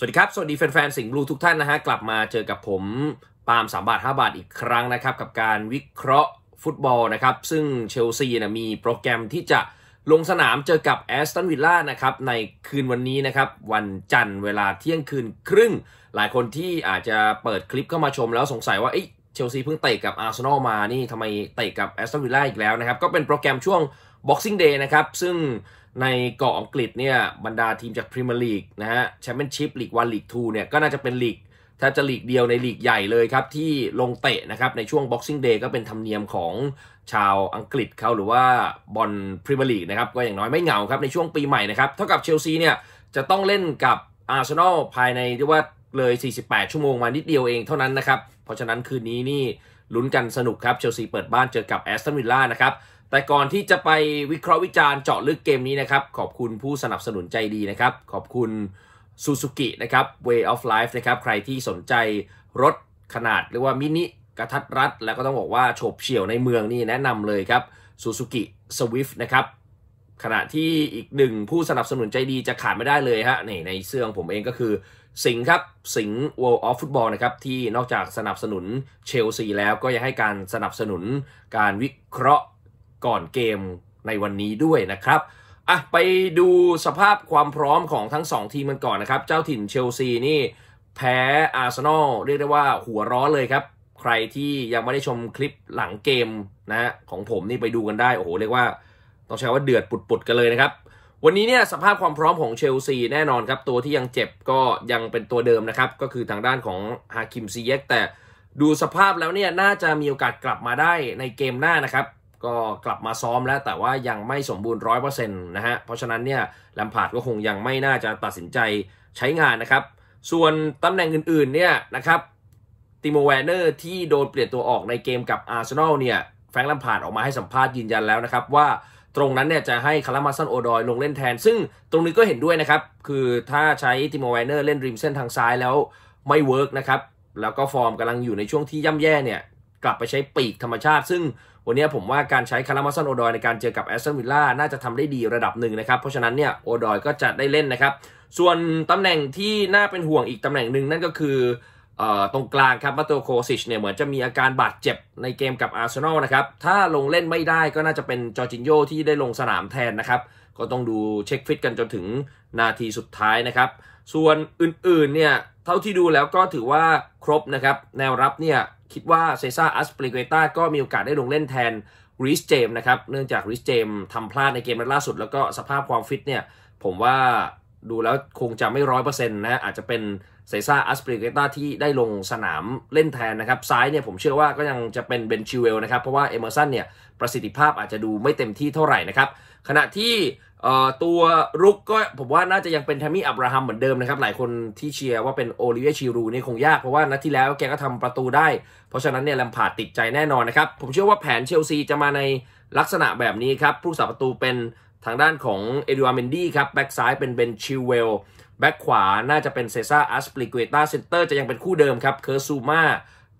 สวัสดีครับ สวัสดีแฟนๆสิงห์บลูทุกท่านนะฮะ กลับมาเจอกับผมปาล์มสามบาทห้าบาทอีกครั้งนะครับ กับการวิเคราะห์ฟุตบอลนะครับ ซึ่งเชลซีนะมีโปรแกรมที่จะลงสนามเจอกับแอสตันวิลล่านะครับ ในคืนวันนี้นะครับ วันจันทร์เวลาเที่ยงคืนครึ่ง หลายคนที่อาจจะเปิดคลิปเข้ามาชมแล้วสงสัยว่าไเชลซีเพิ่งเตะกับอาร์เซนอลมานี่ทำไมเตะกับแอสตันวิลล่าอีกแล้วนะครับ ก็เป็นโปรแกรมช่วง Boxing Day นะครับ ซึ่งในเกาะอังกฤษเนี่ยบรรดาทีมจากพรีเมียร์ลีกนะฮะแชมเปี้ยนชิพลีกวันลีกทูเนี่ยก็น่าจะเป็นลีกถ้าจะลีกเดียวในลีกใหญ่เลยครับ ที่ลงเตะนะครับ ในช่วง Boxing Day ก็เป็นธรรมเนียมของชาวอังกฤษเขาหรือว่าบอลพรีเมียร์ลีกนะครับก็อย่างน้อยไม่เหงาครับในช่วงปีใหม่นะครับเท่ากับเชลซีเนี่ยจะต้องเล่นกับอาร์เซนอลภายในเรียกว่าเลย 48 ชั่วโมงมานิดเดียวเองเท่านั้นนะครับ เพราะฉะนั้นคืนนี้นี่ลุ้นกันสนุกครับ เชลซีเปิดบ้านเจอกับแอสตันวิลล่านะครับ แต่ก่อนที่จะไปวิเคราะห์วิจารณ์เจาะลึกเกมนี้นะครับ ขอบคุณผู้สนับสนุนใจดีนะครับ ขอบคุณซูซูกินะครับ Way of Life นะครับ ใครที่สนใจรถขนาดเรียกว่ามินิกระทัดรัด แล้วก็ต้องบอกว่าโฉบเฉี่ยวในเมืองนี่แนะนำเลยครับ Suzuki Swift นะครับขณะที่อีกหนึ่งผู้สนับสนุนใจดีจะขาดไม่ได้เลยฮะนี่ในเสื้อของผมเองก็คือ สิงครับสิง World of Football นะครับที่นอกจากสนับสนุนเชลซีแล้วก็ยังให้การสนับสนุนการวิเคราะห์ก่อนเกมในวันนี้ด้วยนะครับอ่ะไปดูสภาพความพร้อมของทั้ง 2 ทีมกันก่อนนะครับ เจ้าถิ่นเชลซีนี่ แพ้อาร์เซนอลเรียกได้ว่าหัวร้อนเลยครับ ใครที่ยังไม่ได้ชมคลิปหลังเกมนะของผมนี่ไปดูกันได้โอ้โหเรียกว่าต้องใช้ว่าเดือดปุดปุดกันเลยนะครับ วันนี้เนี่ยสภาพความพร้อมของเชลซีแน่นอนครับ ตัวที่ยังเจ็บก็ยังเป็นตัวเดิมนะครับ ก็คือทางด้านของฮาคิมซีเยกแต่ดูสภาพแล้วเนี่ยน่าจะมีโอกาสกลับมาได้ในเกมหน้านะครับ ก็กลับมาซ้อมแล้วแต่ว่ายังไม่สมบูรณ์ร้อยเปอร์เซ็นต์นะฮะเพราะฉะนั้นเนี่ยลมพาดก็คงยังไม่น่าจะตัดสินใจใช้งานนะครับ ส่วนตำแหน่งอื่น ๆ เนี่ยนะครับติโมแวนเนอร์ที่โดนเปลี่ยนตัวออกในเกมกับอาร์เซนอลเนี่ยแฟรงค์ลัมพาดออกมาให้สัมภาษณ์ยืนยันแล้วนะครับว่าตรงนั้นเนี่ยจะให้คาร์ลมาสันโอดอยลงเล่นแทน ซึ่งตรงนี้ก็เห็นด้วยนะครับ คือถ้าใช้ติโมไวเนอร์เล่นริมเส้นทางซ้ายแล้วไม่เวิร์กนะครับ แล้วก็ฟอร์มกำลังอยู่ในช่วงที่ย่ำแย่เนี่ยกลับไปใช้ปีกธรรมชาติซึ่งวันนี้ผมว่าการใช้คาร์ลมาสันโอดอยในการเจอกับแอสตันวิลล่าน่าจะทำได้ดีระดับหนึ่งนะครับ เพราะฉะนั้นเนี่ยโอดอยก็จะได้เล่นนะครับส่วนตำแหน่งที่น่าเป็นห่วงอีกตำแหน่งหนึ่งนั่นก็คือตรงกลางครับมาโตโคซิชเนี่ยเหมือนจะมีอาการบาดเจ็บในเกมกับอาร์เซนอลนะครับถ้าลงเล่นไม่ได้ก็น่าจะเป็นจอร์จินโยที่ได้ลงสนามแทนนะครับก็ต้องดูเช็คฟิตกันจนถึงนาทีสุดท้ายนะครับส่วนอื่นๆเนี่ยเท่าที่ดูแล้วก็ถือว่าครบนะครับแนวรับเนี่ยคิดว่าเซซ่าอัสปริเกต้าก็มีโอกาสได้ลงเล่นแทนริชเจมนะครับเนื่องจากริชเจมทำพลาดในเกมล่าสุดแล้วก็สภาพความฟิตเนี่ยผมว่าดูแล้วคงจะไม่ร้อยเปอร์เซ็นต์นะอาจจะเป็นเซซ่าอัสปริเกต้าที่ได้ลงสนามเล่นแทนนะครับ ซ้ายเนี่ยผมเชื่อว่าก็ยังจะเป็นเบนชิเวลนะครับ เพราะว่าเอเมอร์สันเนี่ย ประสิทธิภาพอาจจะดูไม่เต็มที่เท่าไหร่นะครับ ขณะที่ตัวรุกก็ผมว่าน่าจะยังเป็นแทมมี่อับราฮัมเหมือนเดิมนะครับ หลายคนที่เชียร์ว่าเป็นโอลิเวียชิรูนี่คงยาก เพราะว่านัดที่แล้วแกก็ทำประตูได้ เพราะฉะนั้นเนี่ยลำพาดติดใจแน่นอนนะครับผมเชื่อว่าแผนเชลซีจะมาในลักษณะแบบนี้ครับผู้สาประตูเป็นทางด้านของเอดวาร์เมนดี้ครับแบ็กซ้ายเป็นเบนชิเวลแบ็กขวาน่าจะเป็นเซซ่าอัสปริเกตาเซนเตอร์จะยังเป็นคู่เดิมครับ เคอร์ซูมา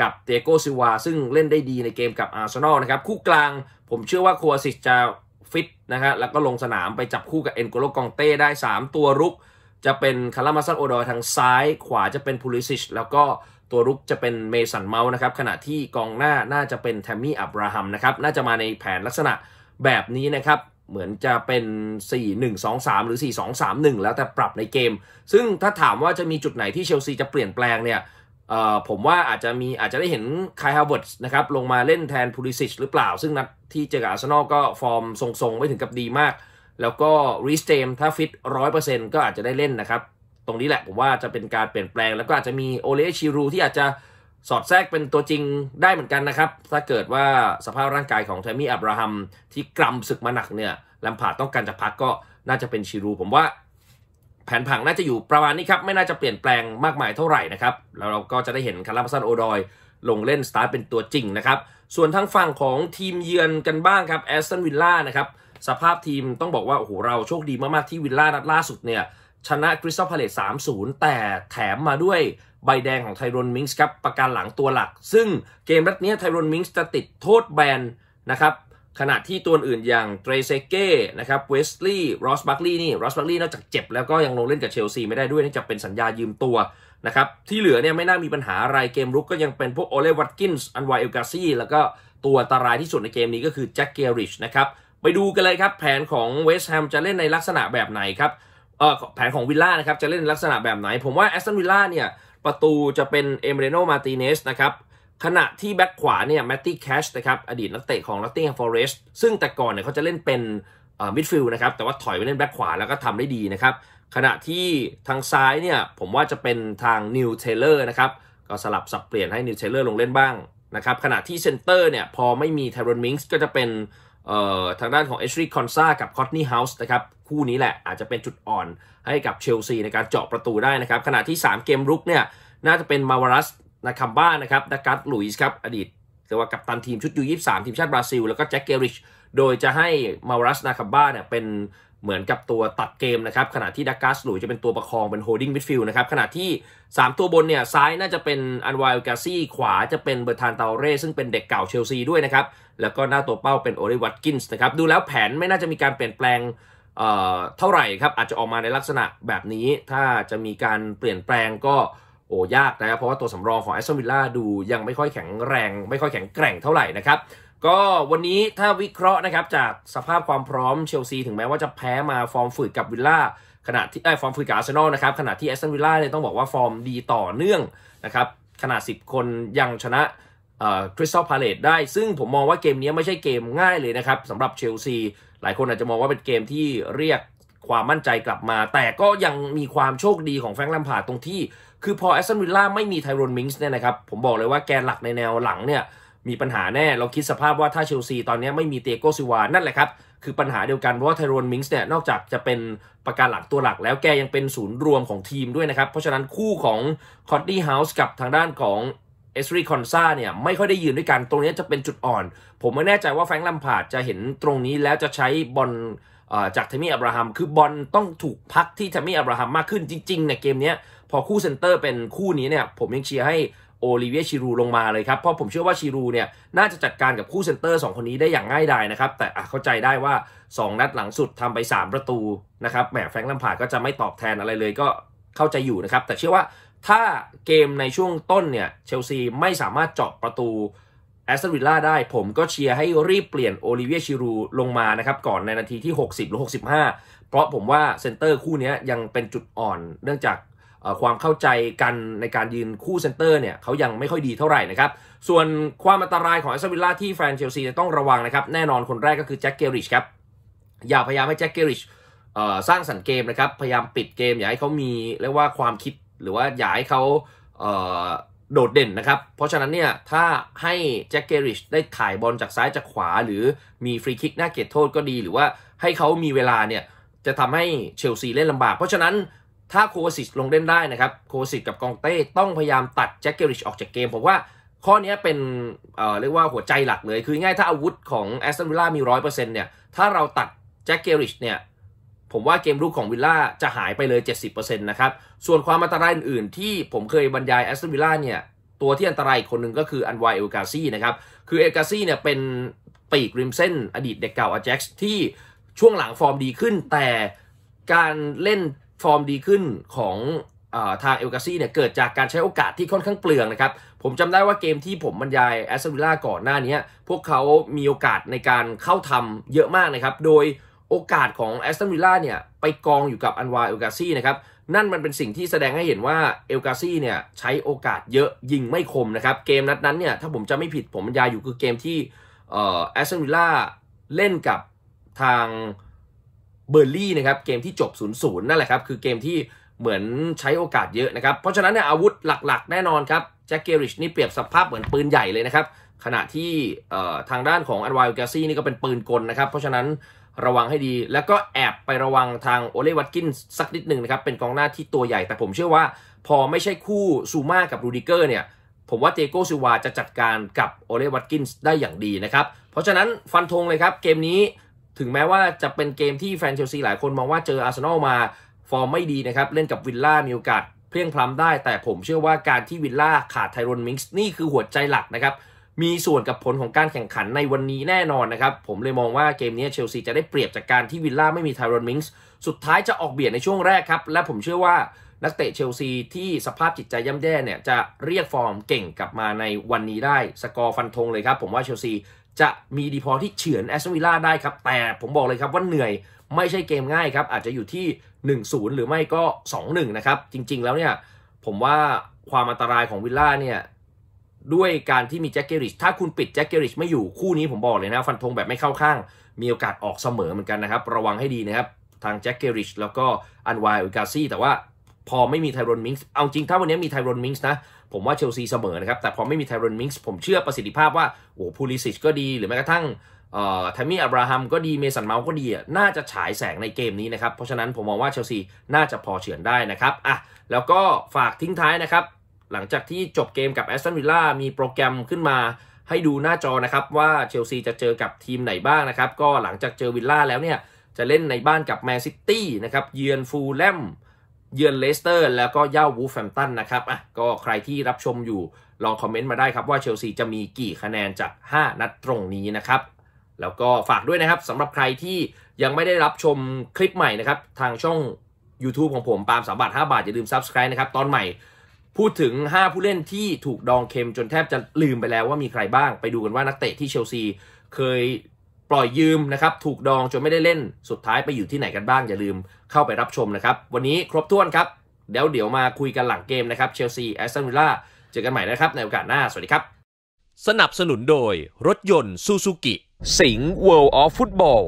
กับเตโกซิวา ซึ่งเล่นได้ดีในเกมกับอาร์เซนอลนะครับ คู่กลางผมเชื่อว่าคัวซิชจะฟิตนะฮะแล้วก็ลงสนามไปจับคู่กับเอ็นโกโลกองเต้ได้ 3 ตัวรุก จะเป็นคารามาซันโอดอยทางซ้าย ขวาจะเป็นพูลิซิช แล้วก็ตัวรุกจะเป็นเมสัน เมาส์นะครับ ขณะที่กองหน้าน่าจะเป็นแทมมี่ อับราฮัมนะครับ น่าจะมาในแผนลักษณะแบบนี้นะครับเหมือนจะเป็น 4 1 2 3 หรือ 4 2 3 1 แล้วแต่ปรับในเกม ซึ่งถ้าถามว่าจะมีจุดไหนที่เชลซีจะเปลี่ยนแปลงเนี่ย ผมว่าอาจจะมีอาจจะได้เห็นคายฮาวเวิร์ดนะครับลงมาเล่นแทนพูลิซิชหรือเปล่า ซึ่งนัดที่เจอกับอาร์เซนอลก็ฟอร์มทรงๆไม่ถึงกับดีมาก แล้วก็รีสเตมถ้าฟิตร้อยเปอร์เซ็นต์ก็อาจจะได้เล่นนะครับ ตรงนี้แหละผมว่าจะเป็นการเปลี่ยนแปลง แล้วก็อาจจะมีโอเลชิรูที่อาจจะสอดแทรกเป็นตัวจริงได้เหมือนกันนะครับ ถ้าเกิดว่าสภาพร่างกายของแทมี่อับราฮัมที่กรำศึกมาหนักเนี่ยลมผาดต้องการจะพักก็น่าจะเป็นชิรูผมว่า แผนผังน่าจะอยู่ประมาณนี้ครับ ไม่น่าจะเปลี่ยนแปลงมากมายเท่าไหร่นะครับแล้วเราก็จะได้เห็นคาร์ลมัสันโอดอย ลงเล่นสตาร์ท เป็นตัวจริงนะครับ ส่วนทางฝั่งของทีมเยือนกันบ้างครับแอสตันวิลล่านะครับสภาพทีมต้องบอกว่าโอ้โหเราโชคดีมากๆที่วิลล่านัดล่าสุดเนี่ยชนะคริสตัลพาเลต3-0 แต่แถมมาด้วยใบแดงของไทรอนมิงส์ครับ ประการหลังตัวหลัก ซึ่งเกมรัดนี้ไทรอนมิงส์จะติดโทษแบน นะครับ ขณะที่ตัวอื่นอย่างเทรเซเก้นะครับ เวสลีย์ รอสบัคลีย์นี่ รอสบัคลีย์นอกจากเจ็บแล้วก็ยังลงเล่นกับเชลซีไม่ได้ด้วยนี่จะเป็นสัญญายืมตัวนะครับ ที่เหลือเนี่ยไม่น่ามีปัญหาอะไร เกมรุกก็ยังเป็นพวกโอเลวัตกินส์ อันวายเอลกาซีแล้วก็ตัวอันตรายที่สุดในเกมนี้ก็คือแจ็คเกอริชนะครับ ไปดูกันเลยครับแผนของเวสต์แฮมจะเล่นในลักษณะแบบไหนครับแผนของวิลล่านะครับ จะเล่นลักษณะแบบไหน ผมว่าแอสตันวิลล่าเนี่ยประตูจะเป็นเอเมเรโนมาติเนสนะครับขณะที่แบ็คขวาเนี่ยแมตตี้แคชนะครับอดีตนักเตะของลอตติงแฮมฟอร์เรสต์ซึ่งแต่ก่อนเนี่ยเขาจะเล่นเป็นมิดฟิลด์นะครับแต่ว่าถอยไปเล่นแบ็คขวาแล้วก็ทำได้ดีนะครับขณะที่ทางซ้ายเนี่ยผมว่าจะเป็นทางนิวเทเลอร์นะครับก็สลับสับเปลี่ยนให้นิวเทเลอร์ลงเล่นบ้างนะครับขณะที่เซนเตอร์เนี่ยพอไม่มีเทรอนมิงส์ก็จะเป็นทางด้านของเอชรีคอนซากับคอตนี่เฮาส์นะครับ คู่นี้แหละ อาจจะเป็นจุดอ่อนให้กับเชลซีในการเจาะประตูได้นะครับขณะที่ 3 เกมรุกเนี่ยน่าจะเป็นมาวารัสนาคัมบ้านะครับดากัสลุยส์ครับ อดีตเรียกว่ากับตันทีมชุดยู23 ทีมชาติบราซิล แล้วก็แจ็คเกริชโดยจะให้มาวารัสนาคัมบ้าเนี่ยเป็นเหมือนกับตัวตัดเกมนะครับขณะที่ดักกัสหลุยจะเป็นตัวประคอง เป็นโฮดดิ้งมิดฟิลด์นะครับขณะที่ 3 ตัวบนเนี่ย ซ้ายน่าจะเป็นอันวายกาซี่ขวาจะเป็นเบอร์ทานเตาเร่ซึ่งเป็นเด็กเก่าเชลซีด้วยนะครับ แล้วก็หน้าตัวเป้าเป็นโอริวัตกินส์นะครับ ดูแล้วแผนไม่น่าจะมีการเปลี่ยนแปลงเเท่าไหร่ครับ อาจจะออกมาในลักษณะแบบนี้ ถ้าจะมีการเปลี่ยนแปลงก็โอ้ยากนะครับเพราะว่าตัวสำรองของแอสตันวิลล่าดูยังไม่ค่อยแข็งแรงไม่ค่อยแข็งแกร่งเท่าไหร่นะครับก็วันนี้ถ้าวิเคราะห์นะครับจากสภาพความพร้อมเชลซีถึงแม้ว่าจะแพ้มาฟอร์มฝืดกับวิลล่าขณะที่ไอ้ฟอร์มฝืดกับอาร์เซนอลนะครับ ขณะที่แอสตันวิลล่าเนี่ยต้องบอกว่าฟอร์มดีต่อเนื่องนะครับขนาด10 คนยังชนะคริสตัลพาเลตได้ซึ่งผมมองว่าเกมนี้ไม่ใช่เกมง่ายเลยนะครับสำหรับเชลซีหลายคนอาจจะมองว่าเป็นเกมที่เรียกความมั่นใจกลับมา แต่ก็ยังมีความโชคดีของแฟรงค์ลัมพาร์ตรงที่ คือพอแอสตันวิลล่าไม่มีไทรอนมิงส์เนี่ยนะครับผมบอกเลยว่าแกนหลักในแนวหลังเนี่ยมีปัญหาแน่ เราคิดสภาพว่าถ้าเชลซีตอนนี้ไม่มีเตียโกซิวา นั่นแหละครับ คือปัญหาเดียวกัน เพราะว่าไทโรนมิงส์เนี่ย นอกจากจะเป็นประการหลักตัวหลักแล้วแกยังเป็นศูนย์รวมของทีมด้วยนะครับ เพราะฉะนั้นคู่ของคอตตี้เฮาส์กับทางด้านของ เอสรีคอนซาเนี่ย ไม่ค่อยได้ยืนด้วยกันตรงนี้จะเป็นจุดอ่อน ผมไม่แน่ใจว่าแฟรงค์ลัมพาดจะเห็นตรงนี้แล้วจะใช้บอลจากเทมี่อับราฮัมคือบอลต้องถูกพักที่เทมี่อับราฮัมมากขึ้นจริงๆเนี่ยเกมนี้พอคู่เซนเตอร์เป็นคู่นี้เนี่ยผมยังเชียร์ให้โอลิเวียชิรูลงมาเลยครับ เพราะผมเชื่อว่าชิรูเนี่ยน่าจะจัดการกับคู่เซนเตอร์ 2 คนนี้ได้อย่างง่ายดายนะครับ แต่เข้าใจได้ว่า 2 นัดหลังสุดทำไป 3 ประตูนะครับแหมแฟรงค์ลัมพาร์ก็จะไม่ตอบแทนอะไรเลยก็เข้าใจอยู่นะครับ แต่เชื่อว่าถ้าเกมในช่วงต้นเนี่ยเชลซีไม่สามารถเจาะประตูแอสตันวิลล่าได้ผมก็เชียร์ให้รีบเปลี่ยนโอลิเวียชิรูลงมานะครับก่อนในนาทีที่ 60หรือ65 เพราะผมว่าเซนเตอร์คู่นี้ยังเป็นจุดอ่อน เนื่องจากความเข้าใจกันในการยืนคู่เซนเตอร์เนี่ยเขายังไม่ค่อยดีเท่าไหร่นะครับ ส่วนความอันตรายของแอสตันวิลล่าที่แฟนเชลซีจะต้องระวังนะครับ แน่นอนคนแรกก็คือแจ็คเกอริชครับ อย่าพยายามให้แจ็คเกอริชสร้างสรรค์เกมนะครับ พยายามปิดเกมอย่าให้เขามีเรียกว่าความคิดหรือว่าอย่าให้เขาโดดเด่นนะครับ เพราะฉะนั้นเนี่ยถ้าให้แจ็คเกอริชได้ถ่ายบอลจากซ้ายจากขวาหรือมีฟรีคิกหน้าเกตโทษก็ดี หรือว่าให้เขามีเวลาเนี่ยจะทำให้เชลซีเล่นลำบากเพราะฉะนั้นถ้าโคสิชลงเล่นได้นะครับ โคสิชกับกองเต้ต้องพยายามตัดแจ็คเกอริชออกจากเกม ผมว่าข้อนี้เป็นเเรียกว่าหัวใจหลักเลย คือง่ายถ้าอาวุธของแอสตันวิลล่ามีร้อยเปอร์เซ็นต์เนี่ย ถ้าเราตัดแจ็คเกอริชเนี่ย ผมว่าเกมรุกของวิลล่าจะหายไปเลย 70%นะครับ ส่วนความอันตรายอื่นๆที่ผมเคยบรรยายแอสตันวิลล่าเนี่ย ตัวที่อันตรายคนหนึ่งก็คือ อันวายเอลกาซี่นะครับ คือเอลกาซี่เนี่ยเป็นปีกริมเส้นอดีตเด็กเก่าอาแจ็กซ์ที่ช่วงหลังฟอร์มดีขึ้น แต่การเล่นฟอร์มดีขึ้นของทางเอลกาซี่เนี่ยเกิดจากการใช้โอกาสที่ค่อนข้างเปลืองนะครับผมจำได้ว่าเกมที่ผมบรรยายแอสตันวิลล่าก่อนหน้านี้พวกเขามีโอกาสในการเข้าทำเยอะมากนะครับโดยโอกาสของแอสตันวิลล่าเนี่ยไปกองอยู่กับอันวาเอลกาซี่นะครับนั่นมันเป็นสิ่งที่แสดงให้เห็นว่าเอลกาซี่เนี่ยใช้โอกาสเยอะยิงไม่คมนะครับเกมนัดนั้นเนี่ยถ้าผมจะไม่ผิดผมบรรยายอยู่คือเกมที่แอสตันวิลล่าเล่นกับทางเบอร์ลี่นะครับ เกมที่จบ0ูนย์นั่นแหละครับ คือเกมที่เหมือนใช้โอกาสเยอะนะครับ เพราะฉะนั้นเนี่ยอาวุธหลัก ๆ แน่นอนครับแจ็คเกอริชนี่เปรียบสภาพเหมือนปืนใหญ่เลยนะครับ ขณะที่ทางด้านของอันวายเกซี่นี่ก็เป็นปืนกลนะครับ เพราะฉะนั้นระวังให้ดีแล้วก็แอบไประวังทางโอเลวัตกินสักนิดหนึ่งนะครับ เป็นกองหน้าที่ตัวใหญ่ แต่ผมเชื่อว่า พอไม่ใช่คู่ซูมากับรูดิเกอร์เนี่ยผมว่าเจโกซิวาจะจัดการกับโอเลวัตกินได้อย่างดีนะครับเพราะฉะนั้นฟันธงเลยครับเกมนี้ถึงแม้ว่าจะเป็นเกมที่แฟนเชลซีหลายคนมองว่าเจออาร์เซนอลมาฟอร์มไม่ดีนะครับ เล่นกับวิลล่ามีโอกาสเพียงพล้ำได้แต่ผมเชื่อว่าการที่วิลล่าขาดไทรอนมิกส์นี่คือหัวใจหลักนะครับ มีส่วนกับผลของการแข่งขันในวันนี้แน่นอนนะครับ ผมเลยมองว่าเกมนี้เชลซี จะได้เปรียบจากการที่วิลล่าไม่มีไทรอนมิงส์สุดท้ายจะออกเบียดในช่วงแรกครับและผมเชื่อว่านักเตะเชลซีที่สภาพจิตใจย่ำแย่เนี่ยจะเรียกฟอร์มเก่งกลับมาในวันนี้ได้สกอร์ฟันธงเลยครับผมว่าเชลซีจะมีดีพอที่เฉือนแอสตันวิลล่าได้ครับ แต่ผมบอกเลยครับว่าเหนื่อยไม่ใช่เกมง่ายครับ อาจจะอยู่ที่ 1-0 หรือไม่ก็ 2-1 นะครับ จริง ๆแล้วเนี่ย ผมว่าความอันตรายของวิลล่าเนี่ย ด้วยการที่มีแจ็คเกอริชถ้าคุณปิดแจ็คเกอริชไม่อยู่คู่นี้ผมบอกเลยนะฟันธงแบบไม่เข้าข้าง มีโอกาสออกเสมอเหมือนกันนะครับ ระวังให้ดีนะครับทางแจ็คเกอริชแล้วก็อันวายอุกาซี่แต่ว่าพอไม่มีไทรอนมิงส์เอาจริงถ้าวันนี้มีไทรอนมิงส์นะผมว่าเชลซีเสมอนะครับ แต่พอไม่มีไทรอนมิกส์ผมเชื่อประสิทธิภาพว่า โอ้พูลิซิชก็ดีหรือแม้กระทั่งเอ่อทมมี่อับราฮัมก็ดีเมสันเมาส์ก็ดีน่าจะฉายแสงในเกมนี้นะครับ เพราะฉะนั้นผมมองว่าเชลซีน่าจะพอเฉือนได้นะครับอ่ะแล้วก็ฝากทิ้งท้ายนะครับ หลังจากที่จบเกมกับแอสตันวิลล่ามีโปรแกรมขึ้นมาให้ดูหน้าจอนะครับว่าเชลซีจะเจอกับทีมไหนบ้างนะครับก็หลังจากเจอวิลล่าแล้วเนี่ยจะเล่นในบ้านกับแมนซิตี้นะครับเยือนฟูลแลมเยือนเลสเตอร์แล้วก็เย่าวูฟแฟมตันนะครับอ่ะก็ใครที่รับชมอยู่ลองคอมเมนต์มาได้ครับว่าเชลซีจะมีกี่คะแนนจาก 5 นัดตรงนี้นะครับ แล้วก็ฝากด้วยนะครับสำหรับใครที่ยังไม่ได้รับชมคลิปใหม่นะครับ ทางช่อง YouTube ของผม ปาล์มสามบาท5บาท อย่าลืม Subscribe นะครับตอนใหม่ พูดถึง 5 ผู้เล่นที่ถูกดองเค็มจนแทบจะลืมไปแล้ว ว่ามีใครบ้างไปดูกันว่านักเตะที่เชลซีเคยปล่อยยืมนะครับ ถูกดองจนไม่ได้เล่นสุดท้ายไปอยู่ที่ไหนกันบ้างอย่าลืมเข้าไปรับชมนะครับ วันนี้ครบถ้วนครับ เดี๋ยวเดี๋ยวมาคุยกันหลังเกมนะครับเชลซีแอสตันวิลล่าเจอกันใหม่นะครับ ในโอกาสหน้า สวัสดีครับสนับสนุนโดยรถยนต์ซูซูกิสิงห์ World of Football